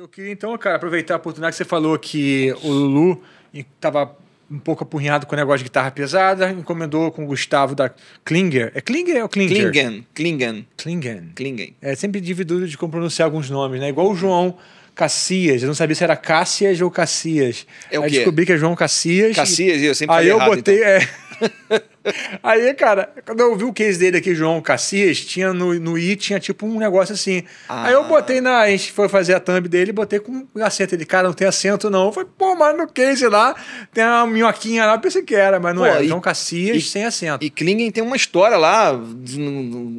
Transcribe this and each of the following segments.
Eu queria então, cara, aproveitar a oportunidade que você falou que o Lulu estava um pouco apurrinhado com o negócio de guitarra pesada, encomendou com o Gustavo da Klinger. É Klinger ou Klinger? Klingen. Klingen. Klingen. Klingen. É sempre dividido de como pronunciar alguns nomes, né? Igual o João Cassias. Eu não sabia se era Cássias ou Cassias. É o Aí quê? descobri que é João Cassias. Cassias, e... eu sempre Aí eu errado, botei. Então. É... Aí, cara, quando eu vi o case dele aqui, João Cassias, tinha no, no I, tinha tipo um negócio assim. Ah. Aí eu ah. botei na. A gente foi fazer a thumb dele, botei com acento. Ele, cara, não tem acento não. Eu falei, pô, mas no case lá tem uma minhoquinha lá, eu pensei que era, mas não pô, é. João Cassias e, sem acento. E Klingen tem uma história lá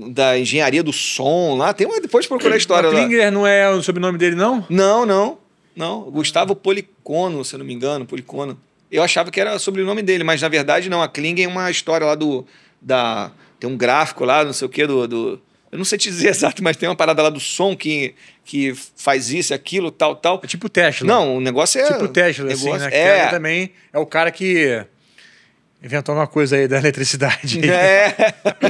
da engenharia do som lá. Tem uma. Depois procurar a história lá. Klinger não é o sobrenome dele, não? Não, não. Não. Gustavo Policono, se eu não me engano, Policono. Eu achava que era o sobrenome dele, mas na verdade não. A Kling é uma história lá do. Da, tem um gráfico lá, não sei o quê, do, do eu não sei te dizer exato, mas tem uma parada lá do som que, que faz isso, aquilo, tal, tal. É tipo o Tesla. Não, o negócio é. Tipo o Tesla, assim, negócio, assim, né? É. também é o cara que inventou uma coisa aí da eletricidade. É.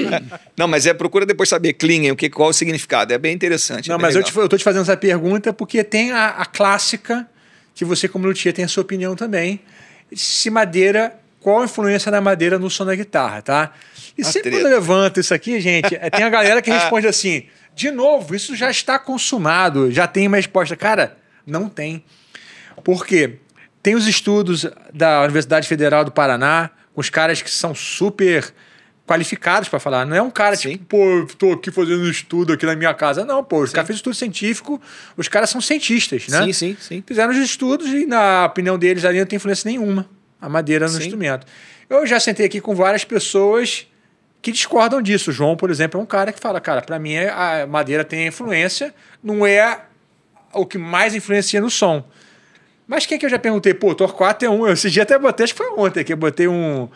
não, mas é procura depois saber, Klingen, o que, qual o significado. É bem interessante. Não, é bem mas eu, te, eu tô te fazendo essa pergunta porque tem a, a clássica que você, como luthier, tem a sua opinião também se madeira, qual a influência da madeira no som da guitarra, tá? E sempre treta. quando eu levanto isso aqui, gente, é, tem a galera que ah. responde assim: de novo, isso já está consumado, já tem uma resposta. Cara, não tem. Por quê? Tem os estudos da Universidade Federal do Paraná, com os caras que são super qualificados para falar. Não é um cara tipo, Sim. tipo, pô, tô aqui fazendo estudo aqui na minha casa. Não, pô, os caras fez estudo científico, os caras são cientistas, né? Sim, sim, sim. Fizeram os estudos e, na opinião deles, ali não tem influência nenhuma a madeira no sim. instrumento. Eu já sentei aqui com várias pessoas que discordam disso. O João, por exemplo, é um cara que fala, cara, para mim a madeira tem influência, não é o que mais influencia no som. Mas quem é que eu já perguntei? Pô, Torquato é um... Esse dia até botei, acho que foi ontem que eu botei um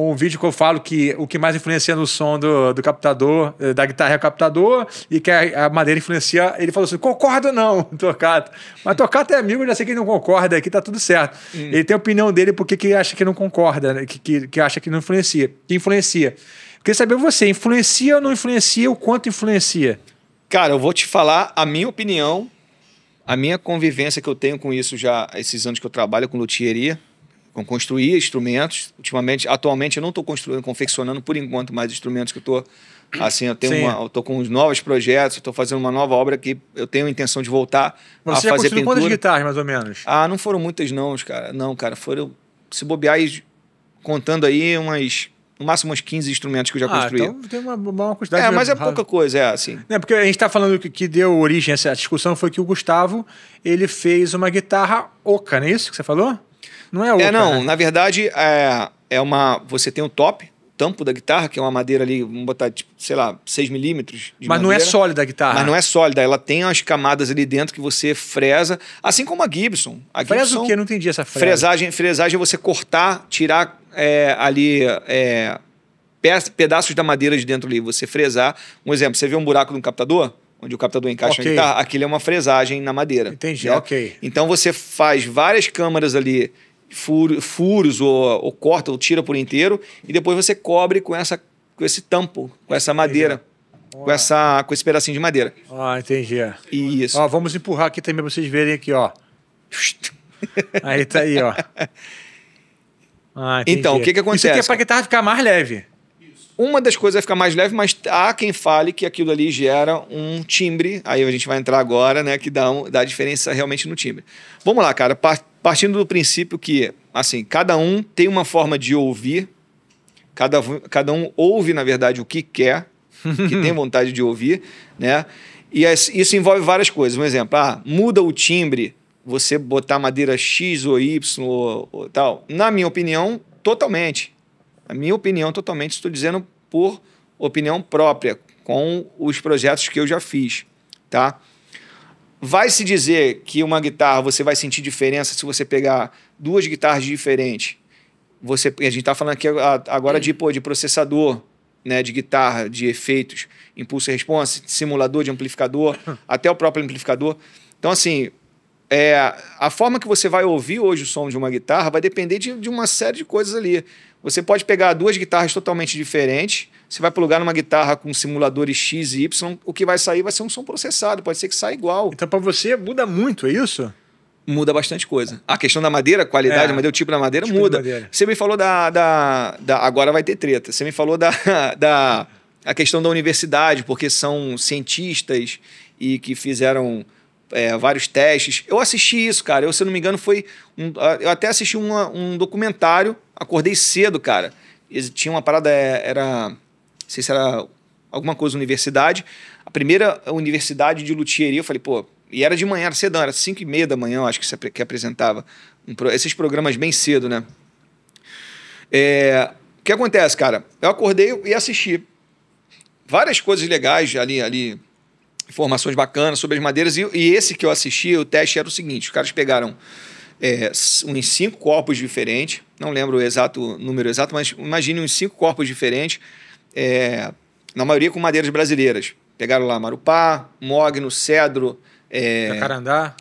um vídeo que eu falo que o que mais influencia no som do, do captador, eh, da guitarra é o captador, e que a, a madeira influencia. Ele falou assim: concordo ou não, Tocata. Mas Tocata é amigo, já sei que ele não concorda aqui, tá tudo certo. Hum. Ele tem a opinião dele porque que acha que não concorda, né? que, que, que acha que não influencia. Que influencia. Queria saber você, influencia ou não influencia, o quanto influencia? Cara, eu vou te falar a minha opinião, a minha convivência que eu tenho com isso já, esses anos que eu trabalho com luthieria com construir instrumentos. Ultimamente, atualmente, eu não estou construindo, confeccionando por enquanto mais instrumentos que eu estou. Assim, eu tenho Sim. uma, eu tô com uns novos projetos, estou fazendo uma nova obra que eu tenho a intenção de voltar Mas a você fazer já pintura. quantas guitarras, mais ou menos? Ah, não foram muitas não, cara. Não, cara, foram se bobear contando aí umas no máximo uns 15 instrumentos que eu já ah, construí. Então tem uma, uma quantidade. É, mas é pouca coisa, é assim. É, porque a gente está falando que, que deu origem a essa discussão foi que o Gustavo ele fez uma guitarra oca, não é isso que você falou? Não é outra. É, não. Né? Na verdade, é, é uma. Você tem um top, tampo da guitarra, que é uma madeira ali, vamos botar, tipo, sei lá, 6 milímetros. Mas madeira. não é sólida a guitarra. Mas não é sólida, ela tem as camadas ali dentro que você fresa, assim como a Gibson. A fresa Gibson, o quê? não entendi essa fresa. Fresagem, fresagem é você cortar, tirar é, ali é, pedaços da madeira de dentro ali, você fresar. Um exemplo, você vê um buraco no captador? Onde o captador encaixa okay. a guitarra, aquilo é uma fresagem na madeira. Entendi, né? ok. Então você faz várias câmaras ali furos ou, ou corta ou tira por inteiro e depois você cobre com essa com esse tampo, com essa madeira. Com, essa, com esse pedacinho de madeira. Ah, entendi. Isso. Ó, vamos empurrar aqui também para vocês verem aqui, ó. Aí tá aí, ó. Ah, então, o que que acontece? Isso aqui é para que tava ficar mais leve uma das coisas vai ficar mais leve, mas há quem fale que aquilo ali gera um timbre. Aí a gente vai entrar agora, né? Que dá, um, dá diferença realmente no timbre. Vamos lá, cara. Partindo do princípio que, assim, cada um tem uma forma de ouvir, cada, cada um ouve, na verdade, o que quer, que tem vontade de ouvir, né? E isso envolve várias coisas. Um exemplo, ah, muda o timbre, você botar madeira X ou Y ou, ou tal. Na minha opinião, totalmente. Na minha opinião, totalmente. Estou dizendo por opinião própria, com os projetos que eu já fiz, tá? Vai se dizer que uma guitarra você vai sentir diferença se você pegar duas guitarras diferentes. Você, a gente está falando aqui agora de, pô, de processador, né, de guitarra, de efeitos, impulso e resposta, simulador de amplificador, até o próprio amplificador. Então, assim, é, a forma que você vai ouvir hoje o som de uma guitarra vai depender de, de uma série de coisas ali. Você pode pegar duas guitarras totalmente diferentes, você vai plugar numa guitarra com simuladores X e Y, o que vai sair vai ser um som processado, pode ser que saia igual. Então para você muda muito, é isso? Muda bastante coisa. A questão da madeira, qualidade, é, da madeira, o tipo da madeira tipo muda. Madeira. Você me falou da, da, da, Agora vai ter treta. Você me falou da, da a questão da universidade, porque são cientistas e que fizeram é, vários testes. Eu assisti isso, cara. Eu, se não me engano, foi. Um, eu até assisti uma, um documentário Acordei cedo, cara. tinha uma parada, é, era. Não sei se era alguma coisa universidade. A primeira universidade de luthieria, eu falei, pô, e era de manhã, era cedão, era 5 e meia da manhã, eu acho que, que apresentava. Um pro, esses programas bem cedo, né? É, o que acontece, cara? Eu acordei e assisti várias coisas legais ali, ali informações bacanas sobre as madeiras. E, e esse que eu assisti, o teste era o seguinte: os caras pegaram é, uns cinco corpos diferentes, não lembro o exato número exato, mas imagine uns cinco corpos diferentes, é, na maioria com madeiras brasileiras. Pegaram lá marupá, mogno, cedro. É... Jacarandá?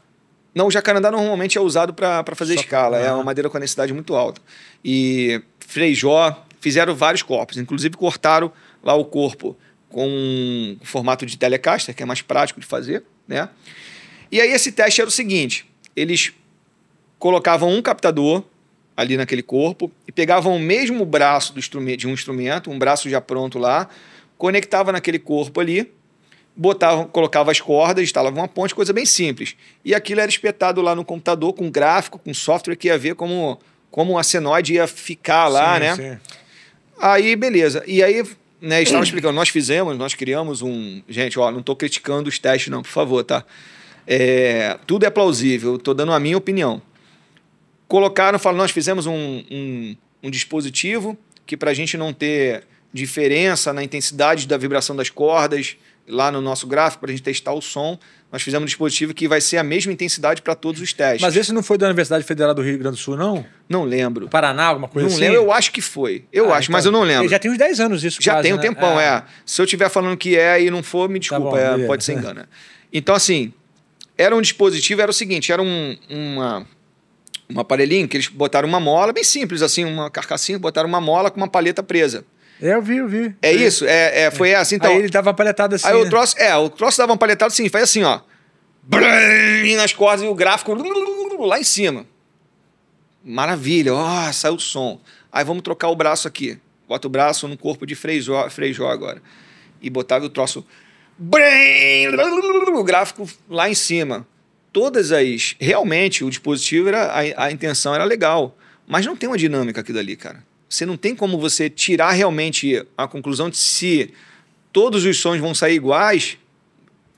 Não, o jacarandá normalmente é usado para fazer Só escala, é uma madeira com a densidade muito alta. E freijó, fizeram vários corpos, inclusive cortaram lá o corpo com o formato de telecaster, que é mais prático de fazer, né? E aí esse teste era o seguinte, eles colocavam um captador ali naquele corpo e pegavam o mesmo braço de um instrumento, um braço já pronto lá, conectava naquele corpo ali, botavam, colocava as cordas, instalava uma ponte, coisa bem simples. E aquilo era espetado lá no computador com gráfico, com software que ia ver como como a senoide ia ficar lá, sim, né? Sim. Aí, beleza. E aí, né, estava explicando, nós fizemos, nós criamos um. Gente, ó, não estou criticando os testes, não, por favor, tá? É, tudo é plausível, estou dando a minha opinião colocaram, falaram, nós fizemos um, um, um dispositivo que para a gente não ter diferença na intensidade da vibração das cordas, lá no nosso gráfico, para a gente testar o som, nós fizemos um dispositivo que vai ser a mesma intensidade para todos os testes. Mas esse não foi da Universidade Federal do Rio Grande do Sul, não? Não lembro. Paraná, alguma coisa não assim? Não lembro, eu acho que foi. Eu ah, acho, então, mas eu não lembro. Já tem uns 10 anos isso Já quase, tem um né? tempão, é. é. Se eu estiver falando que é e não for, me tá desculpa, tá bom, é, pode ser engana. Então, assim, era um dispositivo, era o seguinte, era um, uma um aparelhinho que eles botaram uma mola, bem simples assim, uma carcassinha, botaram uma mola com uma paleta presa. É, eu vi, eu vi. É, isso, é, é, foi é. assim. Então, aí ele dava paletado paletada assim. Aí né? o troço, é, o troço dava paletado assim, faz assim, ó. Brum, nas cordas e o gráfico lá em cima. Maravilha, ó, oh, saiu o som. Aí vamos trocar o braço aqui. Bota o braço no corpo de Freijó, Freijó agora. E botava o troço. Brum, o gráfico lá em cima todas as. Realmente, o dispositivo era. A, a intenção era legal. Mas não tem uma dinâmica aqui dali, cara. Você não tem como você tirar realmente a conclusão de se todos os sons vão sair iguais,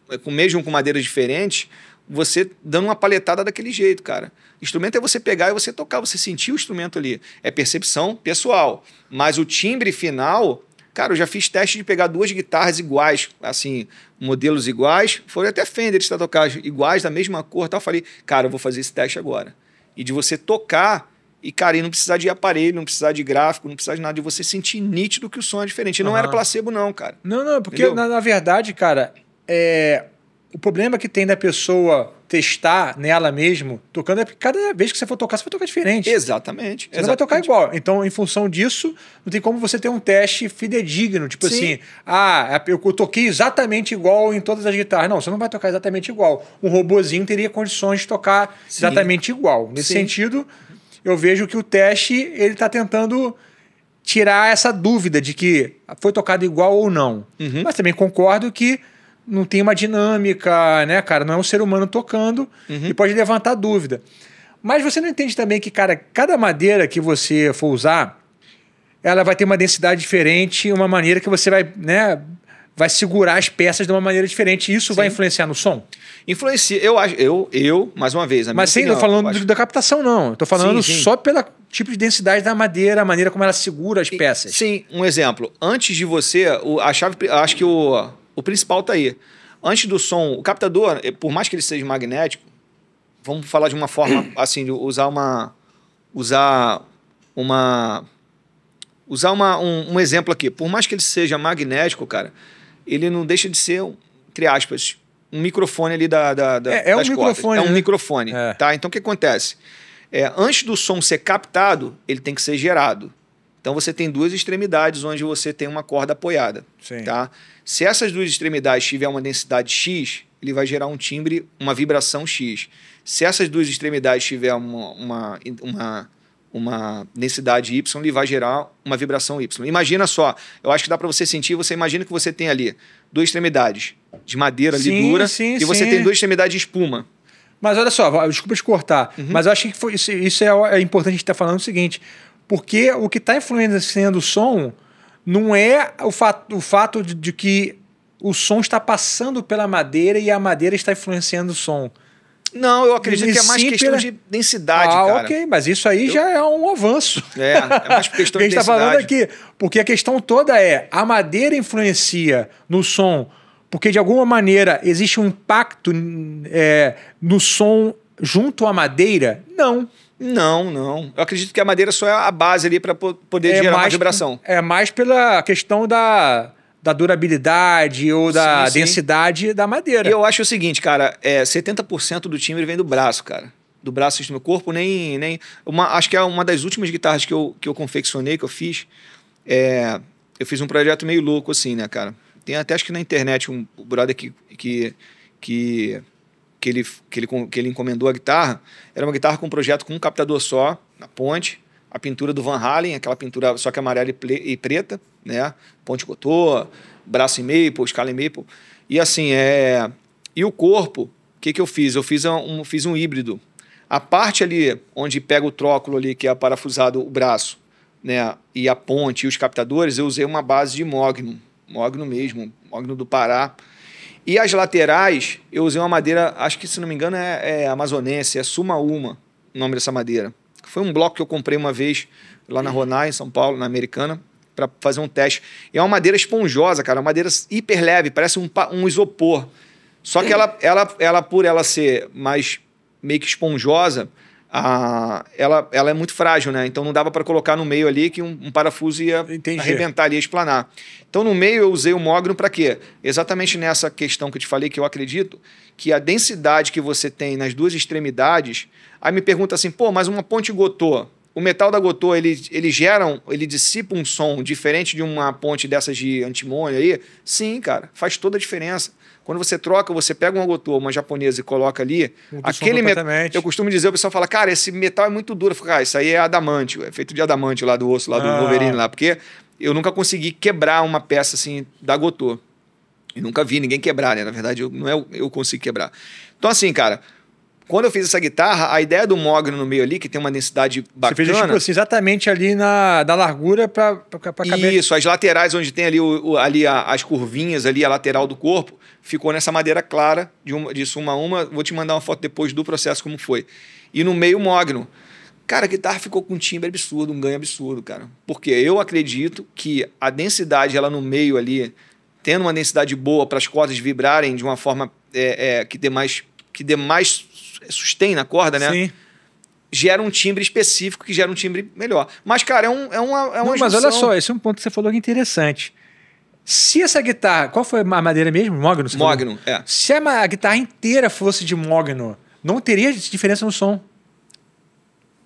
é, com mesmo com madeiras diferentes, você dando uma paletada daquele jeito, cara. Instrumento é você pegar e você tocar, você sentir o instrumento ali. É percepção pessoal. Mas o timbre final Cara, eu já fiz teste de pegar duas guitarras iguais, assim, modelos iguais, foram até Fender de tocando iguais, da mesma cor tal. Eu falei, cara, eu vou fazer esse teste agora. E de você tocar e, cara, e não precisar de aparelho, não precisar de gráfico, não precisar de nada, de você sentir nítido que o som é diferente. E não uhum. era placebo, não, cara. Não, não, porque, na, na, verdade, cara, é... o problema que tem da pessoa testar nela mesmo, tocando, é porque cada vez que você for tocar, você vai tocar diferente. Exatamente. Você exatamente. não vai tocar igual. Então, em função disso, não tem como você ter um teste fidedigno, tipo Sim. assim, ah, é, eu toquei exatamente igual em todas as guitarras. Não, você não vai tocar exatamente igual. Um robozinho teria condições de tocar Sim. exatamente igual. Nesse Sim. sentido, eu vejo que o teste, ele está tentando tirar essa dúvida de que foi tocado igual ou não. Uhum. Mas também concordo que não tem uma dinâmica, né, cara? Não é um ser humano tocando uhum. e pode levantar dúvida. Mas você não entende também que, cara, cada madeira que você for usar, ela vai ter uma densidade diferente, uma maneira que você vai, né, vai segurar as peças de uma maneira diferente. Isso Sim. vai influenciar no som? Influencia. Eu acho, eu, eu, mais uma vez. Mas sem, opinião, falando do, da captação, não. Estou falando sim, sim. só pelo tipo de densidade da madeira, a maneira como ela segura as peças. Sim, um exemplo. Antes de você, a chave, acho que o o principal está aí. Antes do som, o captador, eh, por mais que ele seja magnético, vamos falar de uma forma assim, usar uma usar uma usar uma, um, um, exemplo aqui. Por mais que ele seja magnético, cara, ele não deixa de ser, entre aspas, um microfone ali da, da, da é, é, um microfone, é, um né? microfone. É um microfone, tá? Então o que acontece? É, antes do som ser captado, ele tem que ser gerado. Então você tem duas extremidades onde você tem uma corda apoiada. Sim. Tá? Se essas duas extremidades tiver uma densidade X, ele vai gerar um timbre, uma vibração X. Se essas duas extremidades tiver uma, uma, uma, uma densidade Y, ele vai gerar uma vibração Y. Imagina só, eu acho que dá para você sentir, você imagina que você tem ali duas extremidades de madeira ali sim, dura sim, e você tem duas extremidades de espuma. Mas olha só, desculpa te cortar, uhum. mas eu acho que foi, isso, isso é, é importante a gente estar tá falando o seguinte porque o que está influenciando o som não é o fato, o fato de, de que o som está passando pela madeira e a madeira está influenciando o som. Não, eu acredito que é mais questão pela... de densidade, ah, cara. ok, mas isso aí eu... já é um avanço. É, é mais questão de densidade. A gente está falando aqui, porque a questão toda é, a madeira influencia no som, porque de alguma maneira existe um impacto é, no som junto à madeira? Não. Não. Não, não. Eu acredito que a madeira só é a base ali para poder é gerar mais, uma vibração. É mais pela questão da, da durabilidade ou da sim, densidade da madeira. E eu acho o seguinte, cara, é, 70% do timbre vem do braço, cara. Do braço assim, do meu corpo, nem. nem uma, acho que é uma das últimas guitarras que eu, que eu confeccionei, que eu fiz. É, eu fiz um projeto meio louco, assim, né, cara? Tem até acho que na internet um brother que, que, que que ele, que ele, que ele encomendou a guitarra, era uma guitarra com um projeto com um captador só, na ponte, a pintura do Van Halen, aquela pintura só que é amarela e, e preta, né? Ponte Cotô, braço e meio, escala e meio. E assim, é... E o corpo, o que, que eu fiz? Eu fiz um, fiz um híbrido. A parte ali onde pega o tróculo ali, que é parafusado o braço, né? E a ponte e os captadores, eu usei uma base de Mogno, Mogno mesmo, Mogno do Pará, e as laterais, eu usei uma madeira, acho que se não me engano é, é amazonense, é Sumaúma o nome dessa madeira. Foi um bloco que eu comprei uma vez lá na Ronai, em São Paulo, na Americana, para fazer um teste. E é uma madeira esponjosa, cara, uma madeira hiper leve, parece um, um isopor. Só que ela, ela, ela, por ela ser mais meio que esponjosa, a, ela, ela é muito frágil, né? Então não dava para colocar no meio ali que um, um parafuso ia Entendi. arrebentar ali, ia esplanar. Então no meio eu usei o mogno para quê? Exatamente nessa questão que eu te falei, que eu acredito, que a densidade que você tem nas duas extremidades. Aí me pergunta assim, pô, mas uma ponte gotou o metal da Gotô, ele, ele gera, um, ele dissipa um som diferente de uma ponte dessas de antimônio aí? Sim, cara, faz toda a diferença. Quando você troca, você pega uma Gotô, uma japonesa e coloca ali, Muda aquele metal... Eu costumo dizer, o pessoal fala, cara, esse metal é muito duro. Eu falo, ah, isso aí é adamante, é feito de adamante lá do osso, lá do ah. Wolverine lá, porque eu nunca consegui quebrar uma peça assim da Gotô. E nunca vi ninguém quebrar, né? Na verdade, eu, não é eu consigo quebrar. Então assim, cara... Quando eu fiz essa guitarra, a ideia do mogno no meio ali, que tem uma densidade bacana... Você fez tipo assim, exatamente ali na, na largura para cabeça. Isso, as laterais onde tem ali, o, ali a, as curvinhas, ali a lateral do corpo, ficou nessa madeira clara, de, uma, de suma a uma. Vou te mandar uma foto depois do processo, como foi. E no meio, mogno. Cara, a guitarra ficou com um timbre absurdo, um ganho absurdo, cara. Porque eu acredito que a densidade, ela no meio ali, tendo uma densidade boa para as cordas vibrarem de uma forma é, é, que dê mais que dê mais sustém na corda, né? Sim. Gera um timbre específico que gera um timbre melhor. Mas, cara, é, um, é uma, é uma Não, Mas olha só, esse é um ponto que você falou que é interessante. Se essa guitarra. Qual foi a madeira mesmo? Mogno? Mogno, é. Se a, guitarra inteira fosse de Mogno, não teria diferença no som.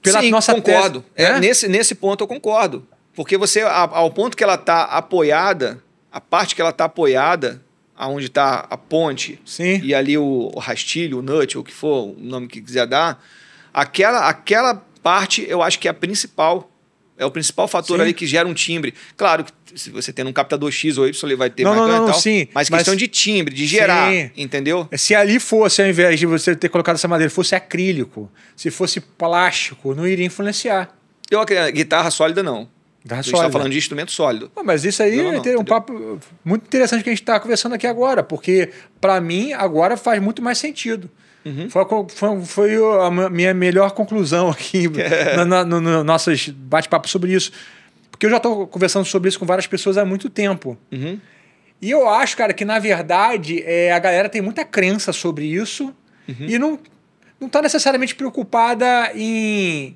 Pela Sim, nossa concordo. Tese, é, né? nesse, nesse ponto eu concordo. Porque você, ao ponto que ela está apoiada, a parte que ela está apoiada aonde está a ponte Sim. e ali o, o, rastilho, o nut, o que for, o nome que quiser dar, aquela, aquela parte eu acho que é a principal. É o principal fator sim. ali que gera um timbre. Claro que se você tem um captador X ou Y, ele vai ter não, mais não, não, e tal. Sim, mas questão mas... de timbre, de gerar, sim. entendeu? É, se ali fosse, ao invés de você ter colocado essa madeira, fosse acrílico, se fosse plástico, não iria influenciar. Eu, guitarra sólida, não. Garra tá a gente está falando né? de instrumento sólido. Não, mas isso aí não, não, é um papo muito interessante que a gente está conversando aqui agora, porque para mim agora faz muito mais sentido. Uhum. Foi, foi, foi, a minha melhor conclusão aqui é. no, no, no nossos bate-papo sobre isso. Porque eu já estou conversando sobre isso com várias pessoas há muito tempo. Uhum. E eu acho, cara, que na verdade é, a galera tem muita crença sobre isso uhum. e não, não tá necessariamente preocupada em